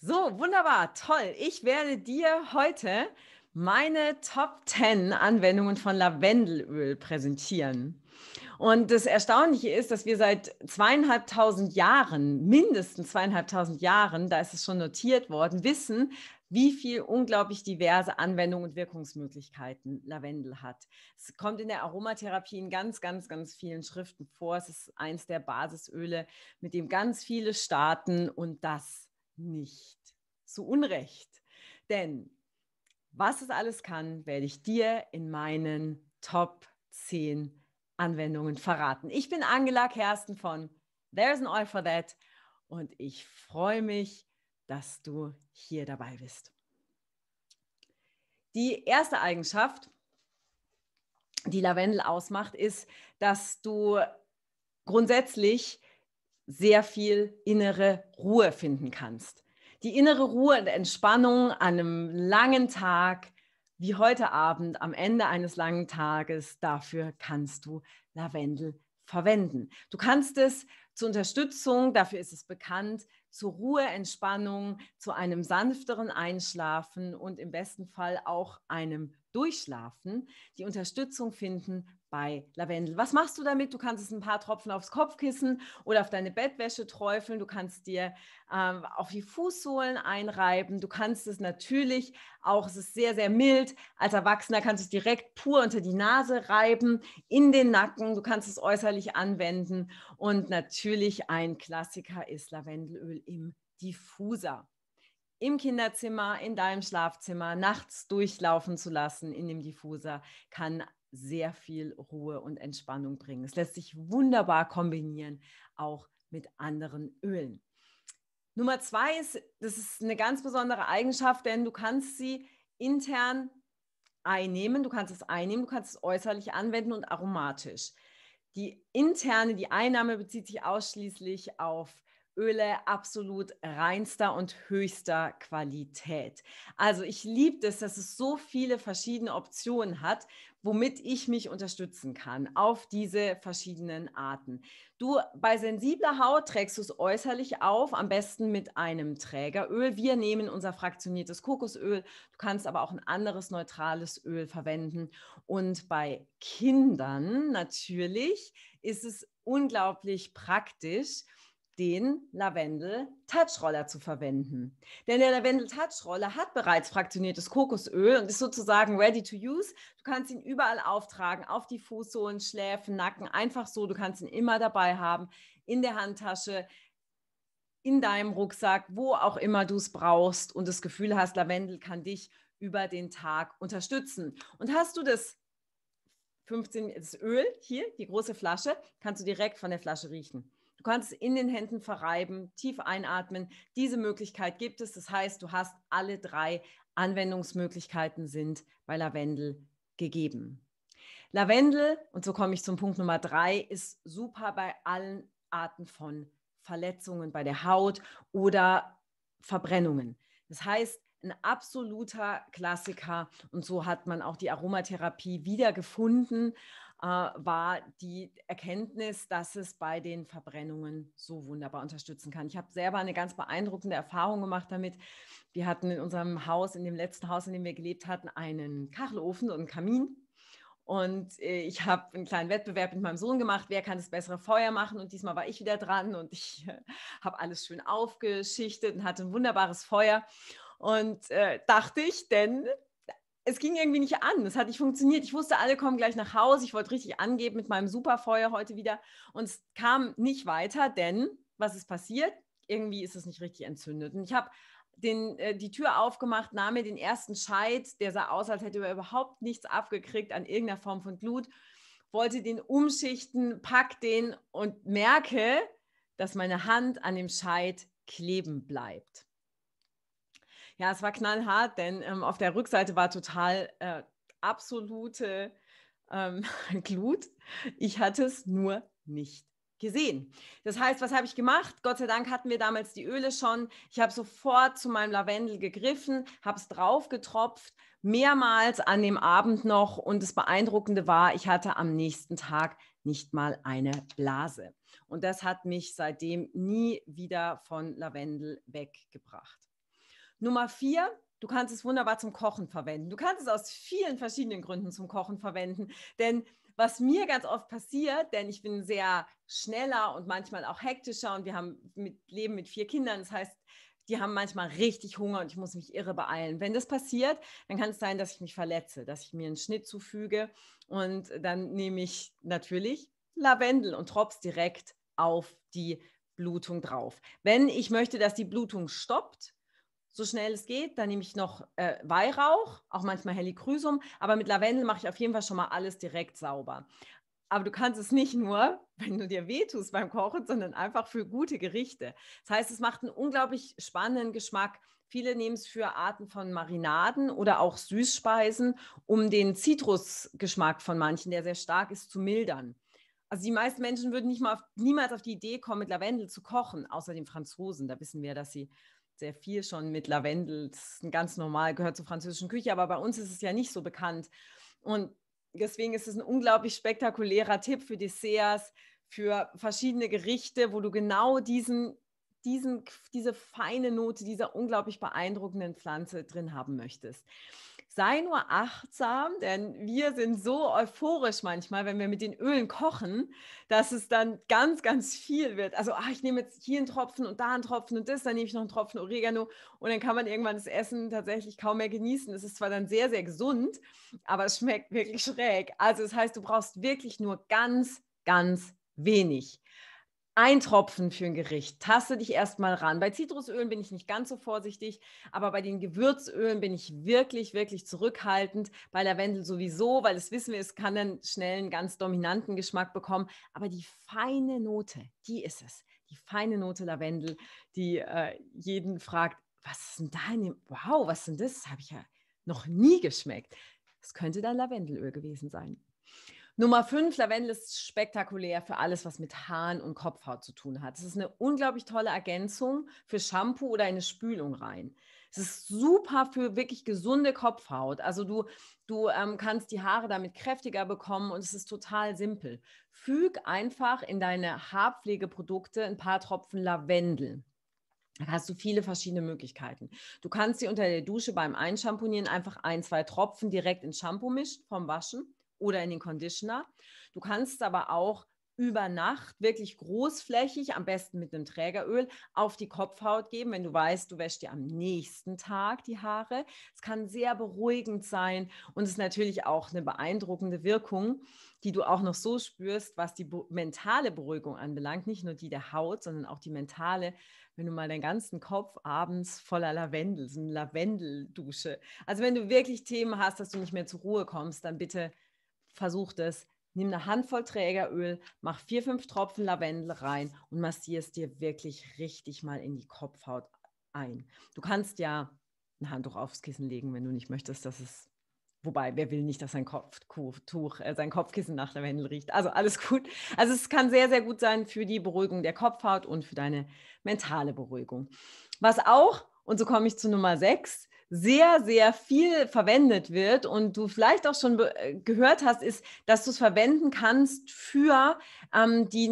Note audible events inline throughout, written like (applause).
So, wunderbar, toll. Ich werde dir heute meine Top 10 Anwendungen von Lavendelöl präsentieren. Und das Erstaunliche ist, dass wir seit zweieinhalbtausend Jahren, mindestens zweieinhalbtausend Jahren, da ist es schon notiert worden, wissen, wie viel unglaublich diverse Anwendungen und Wirkungsmöglichkeiten Lavendel hat. Es kommt in der Aromatherapie in ganz, ganz, ganz vielen Schriften vor. Es ist eins der Basisöle, mit dem ganz viele starten und das nicht. Zu Unrecht. Denn was es alles kann, werde ich dir in meinen Top 10 Anwendungen verraten. Ich bin Angela Kersten von There's an All for That und ich freue mich, dass du hier dabei bist. Die erste Eigenschaft, die Lavendel ausmacht, ist, dass du grundsätzlich sehr viel innere Ruhe finden kannst. Die innere Ruhe und Entspannung an einem langen Tag, wie heute Abend, am Ende eines langen Tages, dafür kannst du Lavendel verwenden. Du kannst es zur Unterstützung, dafür ist es bekannt, zur Ruhe, Entspannung, zu einem sanfteren Einschlafen und im besten Fall auch einem Durchschlafen die Unterstützung finden bei Lavendel. Was machst du damit? Du kannst es ein paar Tropfen aufs Kopfkissen oder auf deine Bettwäsche träufeln. Du kannst dir ähm, auf die Fußsohlen einreiben. Du kannst es natürlich auch, es ist sehr, sehr mild. Als Erwachsener kannst du es direkt pur unter die Nase reiben, in den Nacken. Du kannst es äußerlich anwenden. Und natürlich ein Klassiker ist Lavendelöl im Diffuser im Kinderzimmer, in deinem Schlafzimmer, nachts durchlaufen zu lassen in dem Diffuser, kann sehr viel Ruhe und Entspannung bringen. Es lässt sich wunderbar kombinieren, auch mit anderen Ölen. Nummer zwei ist, das ist eine ganz besondere Eigenschaft, denn du kannst sie intern einnehmen, du kannst es einnehmen, du kannst es äußerlich anwenden und aromatisch. Die interne, die Einnahme bezieht sich ausschließlich auf Öle absolut reinster und höchster Qualität. Also ich liebe das, dass es so viele verschiedene Optionen hat, womit ich mich unterstützen kann auf diese verschiedenen Arten. Du bei sensibler Haut trägst du es äußerlich auf, am besten mit einem Trägeröl. Wir nehmen unser fraktioniertes Kokosöl. Du kannst aber auch ein anderes neutrales Öl verwenden. Und bei Kindern natürlich ist es unglaublich praktisch den Lavendel Touch Roller zu verwenden. Denn der Lavendel Touch Roller hat bereits fraktioniertes Kokosöl und ist sozusagen ready to use. Du kannst ihn überall auftragen, auf die Fußsohlen, Schläfen, Nacken, einfach so. Du kannst ihn immer dabei haben, in der Handtasche, in deinem Rucksack, wo auch immer du es brauchst und das Gefühl hast, Lavendel kann dich über den Tag unterstützen. Und hast du das 15, das Öl hier, die große Flasche, kannst du direkt von der Flasche riechen kannst in den Händen verreiben, tief einatmen. Diese Möglichkeit gibt es. Das heißt, du hast alle drei Anwendungsmöglichkeiten sind bei Lavendel gegeben. Lavendel, und so komme ich zum Punkt Nummer drei, ist super bei allen Arten von Verletzungen bei der Haut oder Verbrennungen. Das heißt, ein absoluter Klassiker und so hat man auch die Aromatherapie wiedergefunden äh, war die Erkenntnis, dass es bei den Verbrennungen so wunderbar unterstützen kann. Ich habe selber eine ganz beeindruckende Erfahrung gemacht damit. Wir hatten in unserem Haus, in dem letzten Haus, in dem wir gelebt hatten, einen Kachelofen und einen Kamin. Und äh, ich habe einen kleinen Wettbewerb mit meinem Sohn gemacht, wer kann das bessere Feuer machen. Und diesmal war ich wieder dran und ich äh, habe alles schön aufgeschichtet und hatte ein wunderbares Feuer. Und äh, dachte ich, denn es ging irgendwie nicht an. Es hat nicht funktioniert. Ich wusste, alle kommen gleich nach Hause. Ich wollte richtig angeben mit meinem Superfeuer heute wieder. Und es kam nicht weiter, denn was ist passiert? Irgendwie ist es nicht richtig entzündet. Und ich habe den, äh, die Tür aufgemacht, nahm mir den ersten Scheit, der sah aus, als hätte er überhaupt nichts abgekriegt an irgendeiner Form von Glut, wollte den umschichten, pack den und merke, dass meine Hand an dem Scheit kleben bleibt. Ja, es war knallhart, denn ähm, auf der Rückseite war total äh, absolute ähm, (laughs) Glut. Ich hatte es nur nicht gesehen. Das heißt, was habe ich gemacht? Gott sei Dank hatten wir damals die Öle schon. Ich habe sofort zu meinem Lavendel gegriffen, habe es drauf getropft, mehrmals an dem Abend noch. Und das Beeindruckende war, ich hatte am nächsten Tag nicht mal eine Blase. Und das hat mich seitdem nie wieder von Lavendel weggebracht. Nummer vier, Du kannst es wunderbar zum Kochen verwenden. Du kannst es aus vielen verschiedenen Gründen zum Kochen verwenden. Denn was mir ganz oft passiert, denn ich bin sehr schneller und manchmal auch hektischer und wir haben mit, leben mit vier Kindern. Das heißt, die haben manchmal richtig Hunger und ich muss mich irre beeilen. Wenn das passiert, dann kann es sein, dass ich mich verletze, dass ich mir einen Schnitt zufüge und dann nehme ich natürlich Lavendel und tropfe direkt auf die Blutung drauf. Wenn ich möchte, dass die Blutung stoppt, so schnell es geht. Dann nehme ich noch äh, Weihrauch, auch manchmal Helichrysum, aber mit Lavendel mache ich auf jeden Fall schon mal alles direkt sauber. Aber du kannst es nicht nur, (laughs) wenn du dir wehtust beim Kochen, sondern einfach für gute Gerichte. Das heißt, es macht einen unglaublich spannenden Geschmack. Viele nehmen es für Arten von Marinaden oder auch Süßspeisen, um den Zitrusgeschmack von manchen, der sehr stark ist, zu mildern. Also die meisten Menschen würden nicht mal auf, niemals auf die Idee kommen, mit Lavendel zu kochen, außer den Franzosen. Da wissen wir, dass sie sehr viel schon mit Lavendel. Das ist ganz normal, gehört zur französischen Küche, aber bei uns ist es ja nicht so bekannt. Und deswegen ist es ein unglaublich spektakulärer Tipp für Desserts, für verschiedene Gerichte, wo du genau diesen, diesen, diese feine Note dieser unglaublich beeindruckenden Pflanze drin haben möchtest sei nur achtsam, denn wir sind so euphorisch manchmal, wenn wir mit den Ölen kochen, dass es dann ganz, ganz viel wird. Also, ach, ich nehme jetzt hier einen Tropfen und da einen Tropfen und das, dann nehme ich noch einen Tropfen Oregano und dann kann man irgendwann das Essen tatsächlich kaum mehr genießen. Es ist zwar dann sehr, sehr gesund, aber es schmeckt wirklich schräg. Also, das heißt, du brauchst wirklich nur ganz, ganz wenig ein Tropfen für ein Gericht. Taste dich erstmal ran. Bei Zitrusölen bin ich nicht ganz so vorsichtig, aber bei den Gewürzölen bin ich wirklich, wirklich zurückhaltend. Bei Lavendel sowieso, weil das wissen wir, es kann dann schnell einen ganz dominanten Geschmack bekommen. Aber die feine Note, die ist es. Die feine Note Lavendel, die äh, jeden fragt, was ist denn da in dem, wow, was ist denn das? Das habe ich ja noch nie geschmeckt. Es könnte dann Lavendelöl gewesen sein. Nummer 5, Lavendel ist spektakulär für alles, was mit Haaren und Kopfhaut zu tun hat. Es ist eine unglaublich tolle Ergänzung für Shampoo oder eine Spülung rein. Es ist super für wirklich gesunde Kopfhaut. Also du, du ähm, kannst die Haare damit kräftiger bekommen und es ist total simpel. Füg einfach in deine Haarpflegeprodukte ein paar Tropfen Lavendel. Da hast du viele verschiedene Möglichkeiten. Du kannst sie unter der Dusche beim Einschamponieren einfach ein, zwei Tropfen direkt ins Shampoo mischen vom Waschen oder in den Conditioner. Du kannst aber auch über Nacht wirklich großflächig, am besten mit einem Trägeröl, auf die Kopfhaut geben, wenn du weißt, du wäschst dir am nächsten Tag die Haare. Es kann sehr beruhigend sein und es ist natürlich auch eine beeindruckende Wirkung, die du auch noch so spürst, was die mentale Beruhigung anbelangt, nicht nur die der Haut, sondern auch die mentale, wenn du mal deinen ganzen Kopf abends voller Lavendel, so eine Lavendeldusche. Also wenn du wirklich Themen hast, dass du nicht mehr zur Ruhe kommst, dann bitte versuch das. Nimm eine Handvoll Trägeröl, mach vier, fünf Tropfen Lavendel rein und massier es dir wirklich richtig mal in die Kopfhaut ein. Du kannst ja ein Handtuch aufs Kissen legen, wenn du nicht möchtest, dass es Wobei, wer will nicht, dass sein Kopftuch, äh, sein Kopfkissen nach Lavendel riecht? Also alles gut. Also es kann sehr, sehr gut sein für die Beruhigung der Kopfhaut und für deine mentale Beruhigung. Was auch, und so komme ich zu Nummer 6, sehr, sehr viel verwendet wird und du vielleicht auch schon äh, gehört hast, ist, dass du es verwenden kannst für ähm, die,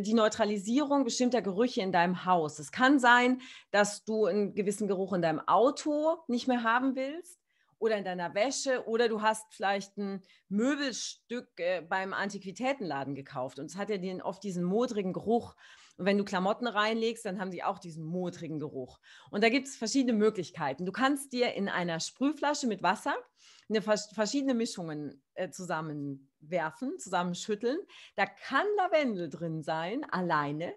die Neutralisierung bestimmter Gerüche in deinem Haus. Es kann sein, dass du einen gewissen Geruch in deinem Auto nicht mehr haben willst oder in deiner Wäsche oder du hast vielleicht ein Möbelstück äh, beim Antiquitätenladen gekauft und es hat ja den, oft diesen modrigen Geruch. Und wenn du Klamotten reinlegst, dann haben sie auch diesen modrigen Geruch. Und da gibt es verschiedene Möglichkeiten. Du kannst dir in einer Sprühflasche mit Wasser eine, verschiedene Mischungen äh, zusammenwerfen, zusammenschütteln. Da kann Lavendel drin sein, alleine.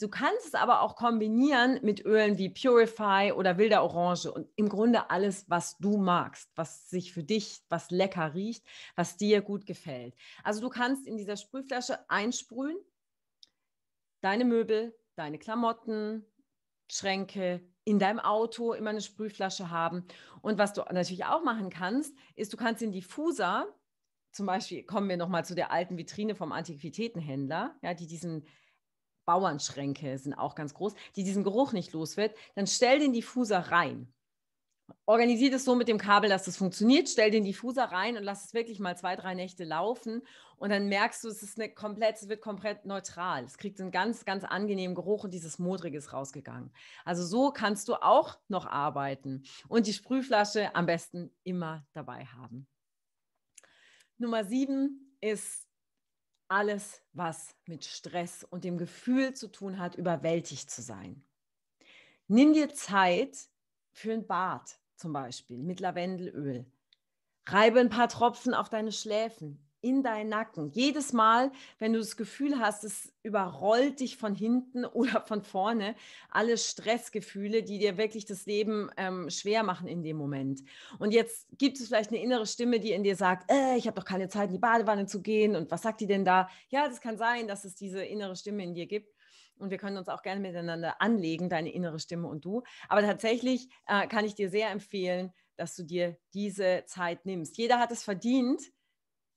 Du kannst es aber auch kombinieren mit Ölen wie Purify oder wilder Orange und im Grunde alles, was du magst, was sich für dich, was lecker riecht, was dir gut gefällt. Also du kannst in dieser Sprühflasche einsprühen deine Möbel, deine Klamotten, Schränke, in deinem Auto immer eine Sprühflasche haben. Und was du natürlich auch machen kannst, ist, du kannst den Diffuser, zum Beispiel kommen wir nochmal zu der alten Vitrine vom Antiquitätenhändler, ja, die diesen Bauernschränke sind auch ganz groß, die diesen Geruch nicht los wird, dann stell den Diffuser rein organisiert es so mit dem Kabel, dass das funktioniert. Stell den Diffuser rein und lass es wirklich mal zwei, drei Nächte laufen. Und dann merkst du, es ist eine komplett, es wird komplett neutral. Es kriegt einen ganz, ganz angenehmen Geruch und dieses Modrige ist rausgegangen. Also so kannst du auch noch arbeiten und die Sprühflasche am besten immer dabei haben. Nummer sieben ist alles, was mit Stress und dem Gefühl zu tun hat, überwältigt zu sein. Nimm dir Zeit für ein Bad zum Beispiel mit Lavendelöl. Reibe ein paar Tropfen auf deine Schläfen, in deinen Nacken. Jedes Mal, wenn du das Gefühl hast, es überrollt dich von hinten (laughs) oder von vorne, alle Stressgefühle, die dir wirklich das Leben ähm, schwer machen in dem Moment. Und jetzt gibt es vielleicht eine innere Stimme, die in dir sagt, äh, ich habe doch keine Zeit, in die Badewanne zu gehen und was sagt die denn da? Ja, das kann sein, dass es diese innere Stimme in dir gibt und wir können uns auch gerne miteinander anlegen, deine innere Stimme und du. Aber tatsächlich äh, kann ich dir sehr empfehlen, dass du dir diese Zeit nimmst. Jeder hat es verdient,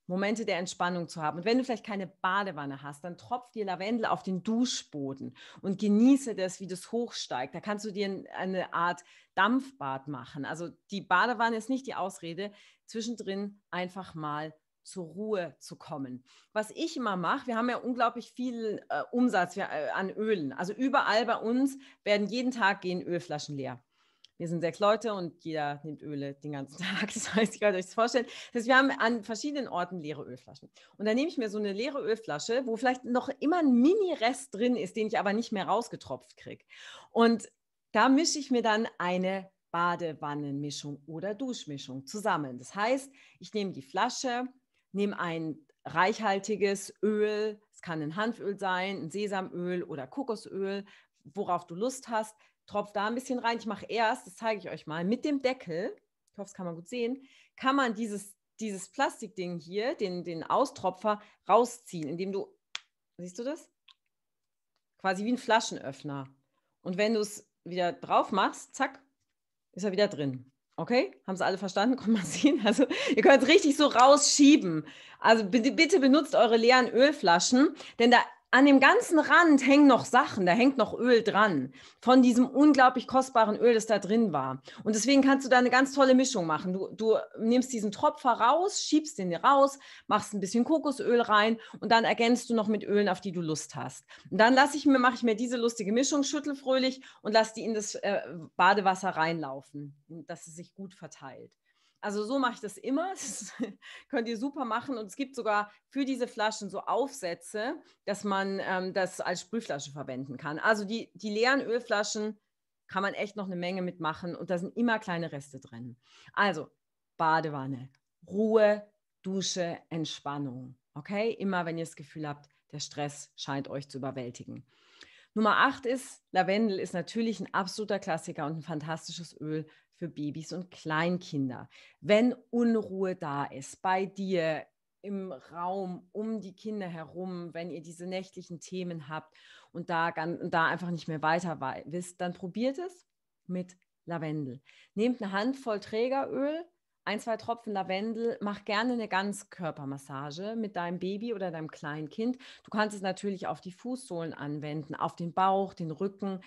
Momente der Entspannung zu haben. Und wenn du vielleicht keine Badewanne hast, dann tropf dir Lavendel auf den Duschboden und genieße das, wie das hochsteigt. Da kannst du dir eine Art Dampfbad machen. Also die Badewanne ist nicht die Ausrede, zwischendrin einfach mal zur Ruhe zu kommen. Was ich immer mache, wir haben ja unglaublich viel äh, Umsatz wir, äh, an Ölen. Also überall bei uns werden jeden Tag gehen Ölflaschen leer. Wir sind sechs Leute und jeder nimmt Öle den ganzen (laughs) Tag. Das heißt, ihr könnt euch das vorstellen. Das heißt, wir haben an verschiedenen Orten leere Ölflaschen. Und dann nehme ich mir so eine leere Ölflasche, wo vielleicht noch immer ein Mini-Rest drin ist, den ich aber nicht mehr rausgetropft kriege. Und da mische ich mir dann eine Badewannenmischung oder Duschmischung zusammen. Das heißt, ich nehme die Flasche, nimm ein reichhaltiges Öl, es kann ein Hanföl sein, ein Sesamöl oder Kokosöl, worauf du Lust hast, tropf da ein bisschen rein. Ich mache erst, das zeige ich euch mal, mit dem Deckel, ich hoffe, das kann man gut sehen, kann man dieses, dieses Plastikding hier, den, den Austropfer, rausziehen, indem du, siehst du das? Quasi wie ein Flaschenöffner. Und wenn du es wieder drauf machst, zack, ist er wieder drin. Okay, haben sie alle verstanden? (laughs) Kommt mal sehen. Also, ihr könnt es richtig so rausschieben. Also, bitte benutzt eure leeren Ölflaschen, denn da an dem ganzen Rand hängen noch Sachen, da hängt noch Öl dran von diesem unglaublich kostbaren Öl, das da drin war. Und deswegen kannst du da eine ganz tolle Mischung machen. Du, du nimmst diesen Tropfer raus, schiebst den raus, machst ein bisschen Kokosöl rein und dann ergänzt du noch mit Ölen, auf die du Lust hast. Und dann lasse ich mir, mache ich mir diese lustige Mischung, schüttelfröhlich und lasse die in das äh, Badewasser reinlaufen, dass es sich gut verteilt. Also so mache ich das immer. (laughs) Das könnt ihr super machen. Und es gibt sogar für diese Flaschen so Aufsätze, dass man ähm, das als Sprühflasche verwenden kann. Also die, die leeren Ölflaschen kann man echt noch eine Menge mitmachen. Und da sind immer kleine Reste drin. Also Badewanne, Ruhe, Dusche, Entspannung. Okay, immer wenn ihr das Gefühl habt, der Stress scheint euch zu überwältigen. Nummer acht ist, Lavendel ist natürlich ein absoluter Klassiker und ein fantastisches Öl für Babys und Kleinkinder. Wenn Unruhe da ist bei dir im Raum um die Kinder herum, wenn ihr diese nächtlichen Themen habt und da, und da einfach nicht mehr weiter wisst, dann probiert es mit Lavendel. Nehmt eine Handvoll Trägeröl, ein, zwei Tropfen Lavendel, mach gerne eine Ganzkörpermassage mit deinem Baby oder deinem kleinen Kind. Du kannst es natürlich auf die Fußsohlen anwenden, auf den Bauch, den Rücken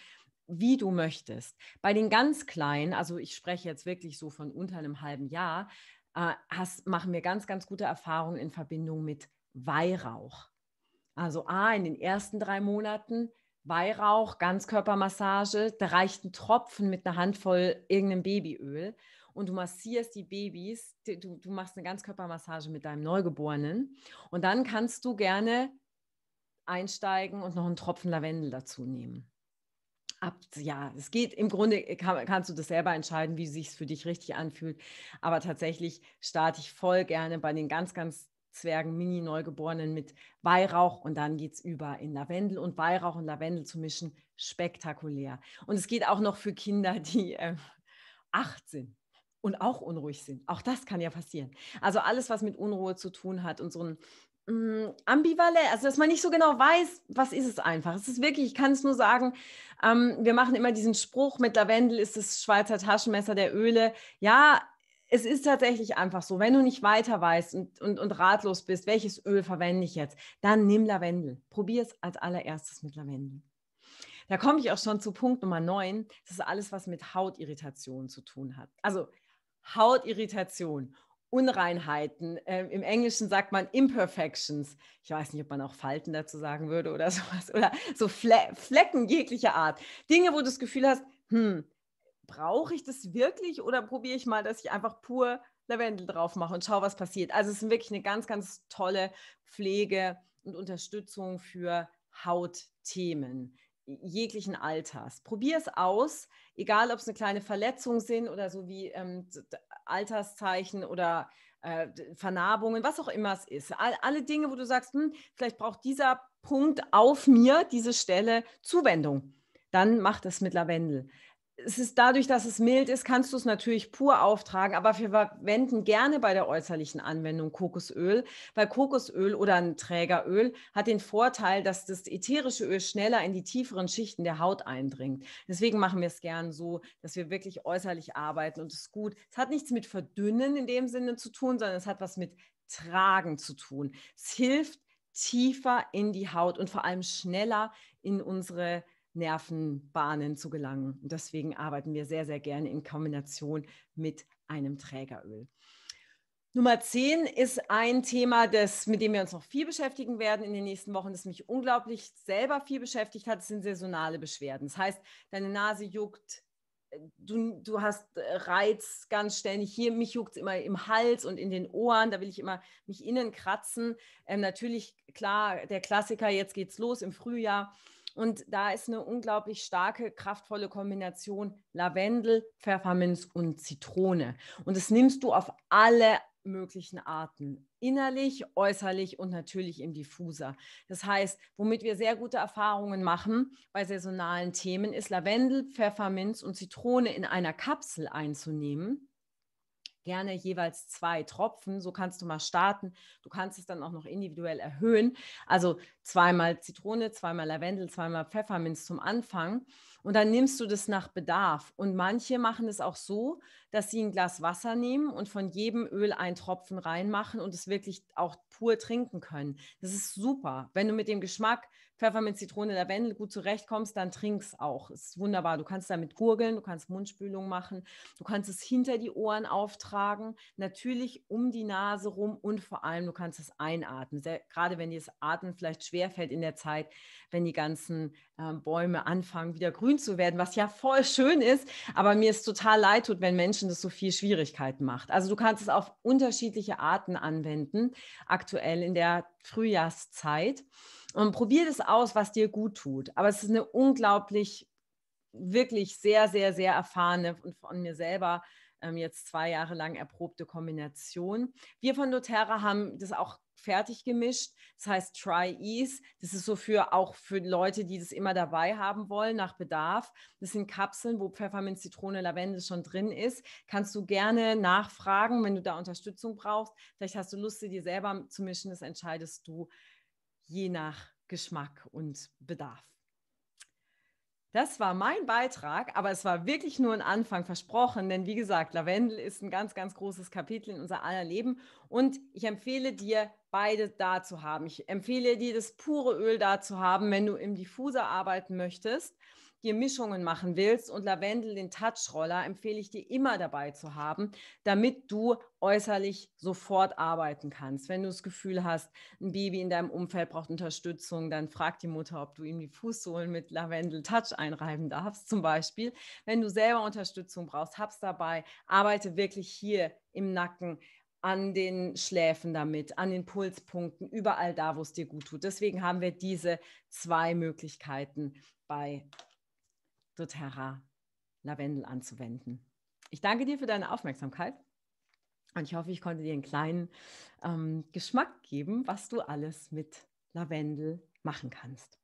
wie du möchtest. Bei den ganz Kleinen, also ich spreche jetzt wirklich so von unter einem halben Jahr, äh, hast, machen wir ganz, ganz gute Erfahrungen in Verbindung mit Weihrauch. Also A, in den ersten drei Monaten Weihrauch, Ganzkörpermassage, da reicht ein Tropfen mit einer Handvoll irgendeinem Babyöl und du massierst die Babys, du, du machst eine Ganzkörpermassage mit deinem Neugeborenen und dann kannst du gerne einsteigen und noch einen Tropfen Lavendel dazu nehmen ab, ja, es geht im Grunde, äh, kann, kannst du das selber entscheiden, wie sich es für dich richtig anfühlt. Aber tatsächlich starte ich voll gerne bei den ganz, ganz Zwergen, Mini-Neugeborenen mit Weihrauch und dann geht es über in Lavendel und Weihrauch und Lavendel zu mischen, spektakulär. Und es geht auch noch für Kinder, die äh, acht sind und auch unruhig sind. Auch das kann ja passieren. Also alles, was mit Unruhe zu tun hat und so ein mh, hm, ambivalent, also dass man nicht so genau weiß, was ist es einfach. Es ist wirklich, ich kann es nur sagen, ähm, wir machen immer diesen Spruch, mit Lavendel ist das Schweizer Taschenmesser der Öle. Ja, es ist tatsächlich einfach so, wenn du nicht weiter weißt und, und, und ratlos bist, welches Öl verwende ich jetzt, dann nimm Lavendel. Probier es als allererstes mit Lavendel. Da komme ich auch schon zu Punkt Nummer 9. Das ist alles, was mit Hautirritation zu tun hat. Also Hautirritation Unreinheiten. Ähm, Im Englischen sagt man Imperfections. Ich weiß nicht, ob man auch Falten dazu sagen würde oder (laughs) sowas. Oder so Fle Flecken jeglicher Art. Dinge, wo du das Gefühl hast, hm, brauche ich das wirklich oder probiere ich mal, dass ich einfach pur Lavendel drauf mache und schaue, was passiert. Also es ist wirklich eine ganz, ganz tolle Pflege und Unterstützung für Hautthemen jeglichen Alters. Probier es aus, egal ob es eine kleine Verletzung sind oder so wie ähm, Alterszeichen oder äh, Vernarbungen, was auch immer es ist. All, alle Dinge, wo du sagst, hm, vielleicht braucht dieser Punkt auf mir, diese Stelle Zuwendung. Dann macht es mit Lavendel es ist dadurch, dass es mild ist, kannst du es natürlich pur auftragen, aber wir verwenden gerne bei der äußerlichen Anwendung Kokosöl, weil Kokosöl oder ein Trägeröl hat den Vorteil, dass das ätherische Öl schneller in die tieferen Schichten der Haut eindringt. Deswegen machen wir es gerne so, dass wir wirklich äußerlich arbeiten und es ist gut. Es hat nichts mit Verdünnen in dem Sinne zu tun, sondern es hat was mit Tragen zu tun. Es hilft tiefer in die Haut und vor allem schneller in unsere Haut Nervenbahnen zu gelangen. Und deswegen arbeiten wir sehr, sehr gerne in Kombination mit einem Trägeröl. Nummer 10 ist ein Thema, das, mit dem wir uns noch viel beschäftigen werden in den nächsten Wochen, das mich unglaublich selber viel beschäftigt hat, das sind saisonale Beschwerden. Das heißt, deine Nase juckt, äh, du, du hast äh, Reiz ganz ständig. Hier, mich juckt es immer im Hals und in den Ohren, da will ich immer mich innen kratzen. Ähm, natürlich, klar, der Klassiker, jetzt geht's los im Frühjahr. Und da ist eine unglaublich starke, kraftvolle Kombination Lavendel, Pfefferminz und Zitrone. Und das nimmst du auf alle möglichen Arten. Innerlich, äußerlich und natürlich im Diffuser. Das heißt, womit wir sehr gute Erfahrungen machen bei saisonalen Themen, ist Lavendel, Pfefferminz und Zitrone in einer Kapsel einzunehmen gerne jeweils zwei Tropfen. So kannst du mal starten. Du kannst es dann auch noch individuell erhöhen. Also zweimal Zitrone, zweimal Lavendel, zweimal Pfefferminz zum Anfang. Und dann nimmst du das nach Bedarf. Und manche machen es auch so, dass sie ein Glas Wasser nehmen und von jedem Öl einen Tropfen reinmachen und es wirklich auch pur trinken können. Das ist super. Wenn du mit dem Geschmack Pfefferminz, Zitrone, Lavendel gut zurechtkommst, dann trink's auch. Ist wunderbar. Du kannst damit gurgeln, du kannst Mundspülung machen, du kannst es hinter die Ohren auftragen, natürlich um die Nase rum und vor allem du kannst es einatmen. Sehr, gerade wenn dir das Atmen vielleicht schwerfällt in der Zeit, wenn die ganzen äh, Bäume anfangen wieder grün zu werden, was ja voll schön ist, aber mir ist total leid tut, wenn Menschen das so viel Schwierigkeiten macht. Also du kannst es auf unterschiedliche Arten anwenden, aktuell in der Frühjahrszeit. Und probier das aus, was dir gut tut. Aber es ist eine unglaublich, wirklich sehr, sehr, sehr erfahrene und von mir selber ähm, jetzt zwei Jahre lang erprobte Kombination. Wir von doTERRA haben das auch fertig gemischt. Das heißt Try Ease. Das ist so für auch für Leute, die das immer dabei haben wollen, nach Bedarf. Das sind Kapseln, wo Pfefferminz, Zitrone, Lavendel schon drin ist. Kannst du gerne nachfragen, wenn du da Unterstützung brauchst. Vielleicht hast du Lust, sie dir selber zu mischen. Das entscheidest du je nach Geschmack und Bedarf. Das war mein Beitrag, aber es war wirklich nur ein Anfang versprochen, denn wie gesagt, Lavendel ist ein ganz, ganz großes Kapitel in unser aller Leben und ich empfehle dir, beide da zu haben. Ich empfehle dir, das pure Öl da zu haben, wenn du im Diffuser arbeiten möchtest dir Mischungen machen willst und Lavendel, den Touchroller, empfehle ich dir immer dabei zu haben, damit du äußerlich sofort arbeiten kannst. Wenn du das Gefühl hast, ein Baby in deinem Umfeld braucht Unterstützung, dann frag die Mutter, ob du ihm die Fußsohlen mit Lavendel Touch einreiben darfst, zum Beispiel. Wenn du selber Unterstützung brauchst, hab's dabei. Arbeite wirklich hier im Nacken an den Schläfen damit, an den Pulspunkten, überall da, wo es dir gut tut. Deswegen haben wir diese zwei Möglichkeiten bei doTERRA Lavendel anzuwenden. Ich danke dir für deine Aufmerksamkeit und ich hoffe, ich konnte dir einen kleinen ähm, Geschmack geben, was du alles mit Lavendel machen kannst.